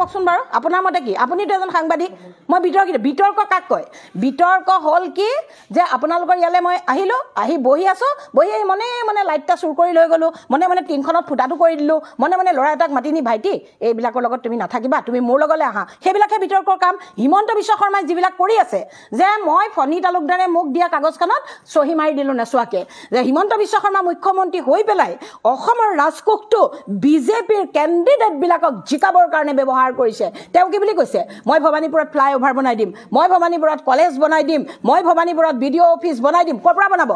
কওকচোন বাৰু আপোনাৰ মতে কি আপুনিতো এজন সাংবাদিক মই বিতৰ্কিত বিতৰ্ক কাক কয় বিতৰ্ক হ'ল কি যে আপোনালোকৰ ইয়ালৈ মই আহিলোঁ আহি বহি আছোঁ বহি আহি মনে মানে লাইটটা চুৰ কৰি লৈ গ'লোঁ মনে মানে টিংখনত ফুটাটো কৰি দিলোঁ মনে মনে ল'ৰা এটাক মাতি নি ভাইটি এইবিলাকৰ লগত তুমি নাথাকিবা তুমি মোৰ লগলৈ আহা সেইবিলাকহে বিতৰ্কৰ কাম হিমন্ত বিশ্ব শৰ্মাই যিবিলাক কৰি আছে যে মই ফণী তালুকদাৰে মোক দিয়া কাগজখনত চহী মাৰি দিলোঁ নেচোৱাকৈ যে হিমন্ত বিশ্ব শৰ্মা মুখ্যমন্ত্ৰী হৈ পেলাই অসমৰ ৰাজকোষটো বিজেপিৰ কেণ্ডিডেটবিলাকক জিকাবৰ কাৰণে ব্যৱহাৰ পাৰ কৰিছে তেওঁ কি বুলি কৈছে মই ভৱানীপুৰত ফ্লাইঅভাৰ বনাই দিম মই ভৱানীপুৰত কলেজ বনাই দিম মই ভৱানীপুৰত বি ডি অ' অফিচ বনাই দিম ক'ৰ পৰা বনাব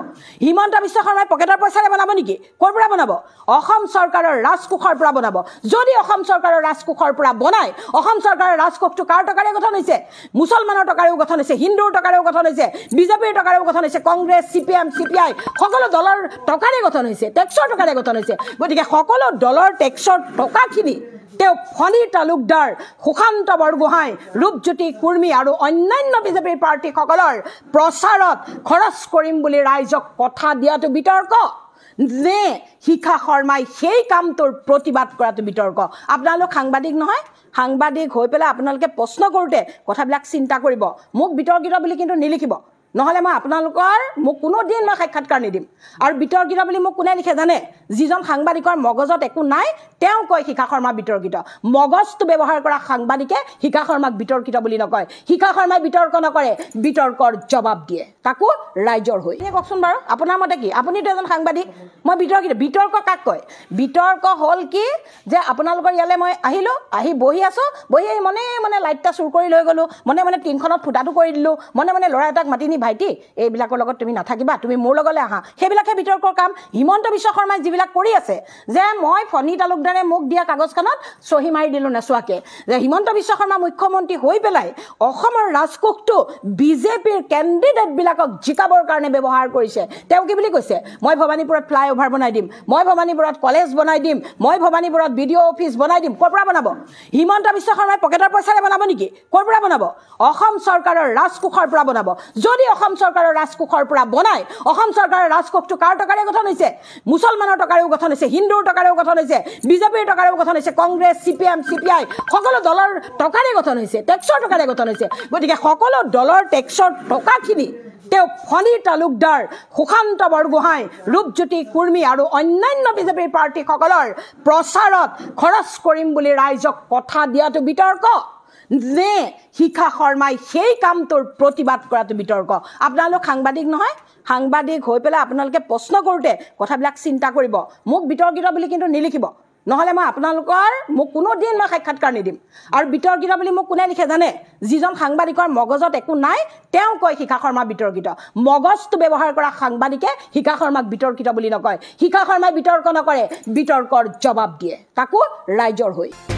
হিমন্ত বিশ্ব শৰ্মাই পকেটৰ পইচাৰে বনাব নেকি ক'ৰ পৰা বনাব অসম চৰকাৰৰ ৰাজকোষৰ পৰা বনাব যদি অসম চৰকাৰৰ ৰাজকোষৰ পৰা বনাই অসম চৰকাৰৰ ৰাজকোষটো কাৰ টকাৰে গঠন হৈছে মুছলমানৰ টকাৰেও গঠন হৈছে হিন্দুৰ টকাৰেও গঠন হৈছে বিজেপিৰ টকাৰেও গঠন হৈছে Congress C P M C P I সকলো দলৰ টকাৰে গঠন হৈছে টেক্সৰ টকাৰে গঠন হৈছে গতিকে সকলো দলৰ টেক্সৰ টকাখিনি তেওঁ ফণী তালুকদাৰ সুশান্ত বৰগোহাঁই ৰূপজ্যোতি কুৰ্মী আৰু অন্যান্য বিজেপিৰ প্ৰাৰ্থীসকলৰ প্ৰচাৰত খৰচ কৰিম বুলি ৰাইজক কথা দিয়াটো বিতৰ্ক নে শিখা শৰ্মাই সেই কামটোৰ প্ৰতিবাদ কৰাটো বিতৰ্ক আপোনালোক সাংবাদিক নহয় সাংবাদিক হৈ পেলাই আপোনালোকে প্ৰশ্ন কৰোঁতে কথাবিলাক চিন্তা কৰিব মোক বিতৰ্কিত বুলি কিন্তু নিলিখিব নহ'লে মই আপোনালোকৰ মোক কোনোদিন মই সাক্ষাৎকাৰ নিদিম আৰু বিতৰ্কিত বুলি মোক কোনে লিখে জানে যিজন সাংবাদিকৰ মগজত একো নাই তেওঁ কয় শিখা শৰ্মা বিতৰ্কিত মগজটো ব্যৱহাৰ কৰা সাংবাদিকে শিখা শৰ্মাক বিতৰ্কিত বুলি নকয় শিখা শৰ্মাই বিতৰ্ক নকৰে বিতৰ্কৰ জবাব দিয়ে কাকো ৰাইজৰ হৈ এনেই কওকচোন বাৰু আপোনাৰ মতে কি আপুনিতো এজন সাংবাদিক মই বিতৰ্কিত বিতৰ্ক কাক কয় বিতৰ্ক হ'ল কি যে আপোনালোকৰ ইয়ালৈ মই আহিলোঁ আহি বহি আছোঁ বহি আহি মনে মানে লাইট এটা চুৰ কৰি লৈ গ'লোঁ মনে মানে টিংখনত ফুটাটো কৰি দিলোঁ মনে মানে ল'ৰা এটাক মাতি নি ভাইটি এইবিলাকৰ লগত তুমি নাথাকিবা তুমি মোৰ লগলৈ আহা সেইবিলাকে বিতৰ্কৰ কাম হিমন্ত বিশ্ব শৰ্মাই যিবিলাক কৰি আছে যে মই ফণী তালুকদাৰে মোক দিয়া কাগজখনত চহী মাৰি দিলোঁ নেচোৱাকৈ যে হিমন্ত বিশ্ব শৰ্মা মুখ্যমন্ত্ৰী হৈ পেলাই অসমৰ ৰাজকোষটো বিজেপিৰ কেণ্ডিডেটবিলাকক জিকাবৰ কাৰণে ব্যৱহাৰ কৰিছে তেওঁ কি বুলি কৈছে মই ভৱানীপুৰত ফ্লাই অভাৰ বনাই দিম মই ভৱানীপুৰত কলেজ বনাই দিম মই ভৱানীপুৰত বি ডি অ' অফিচ বনাই দিম ক'ৰ পৰা বনাব হিমন্ত বিশ্ব শৰ্মাই পকেটৰ পইচাৰে বনাব নেকি ক'ৰ পৰা বনাব অসম চৰকাৰৰ ৰাজকোষৰ পৰা বনাব যদি অসম চৰকাৰৰ ৰাজকোষৰ পৰা বনাই অসম চৰকাৰৰ ৰাজকোষটো কাৰ টকাৰে গঠন হৈছে মুছলমানৰ টকাৰেও গঠন হৈছে হিন্দুৰ টকাৰেও গঠন হৈছে বিজেপিৰ টকাৰেও গঠন হৈছে Congress C P M C P I সকলো দলৰ টকাৰে গঠন হৈছে টেক্সৰ টকাৰে গঠন হৈছে গতিকে সকলো দলৰ টেক্সৰ টকাখিনি তেওঁ ফণী তালুকদাৰ সুশান্ত বৰগোহাঁই ৰূপজ্যোতি কুৰ্মী আৰু অন্যান্য বিজেপিৰ প্ৰাৰ্থীসকলৰ প্ৰচাৰত খৰচ কৰিম বুলি ৰাইজক কথা দিয়াটো বিতৰ্ক নে শিখা শৰ্মাই সেই কামটোৰ প্ৰতিবাদ কৰাটো বিতৰ্ক আপোনালোক সাংবাদিক নহয় সাংবাদিক হৈ পেলাই আপোনালোকে প্ৰশ্ন কৰোঁতে কথাবিলাক চিন্তা কৰিব মোক বিতৰ্কিত বুলি কিন্তু নিলিখিব নহ'লে মই আপোনালোকৰ মোক কোনো দিন মই সাক্ষাৎকাৰ নিদিম আৰু বিতৰ্কিত বুলি মোক কোনে লিখে জানে যিজন সাংবাদিকৰ মগজত একো নাই তেওঁ কয় শিখা শৰ্মা বিতৰ্কিত মগজটো ব্যৱহাৰ কৰা সাংবাদিকে শিখা শৰ্মাক বিতৰ্কিত বুলি নকয় শিখা শৰ্মাই বিতৰ্ক নকৰে বিতৰ্কৰ জবাব দিয়ে কাকো ৰাইজৰ হৈ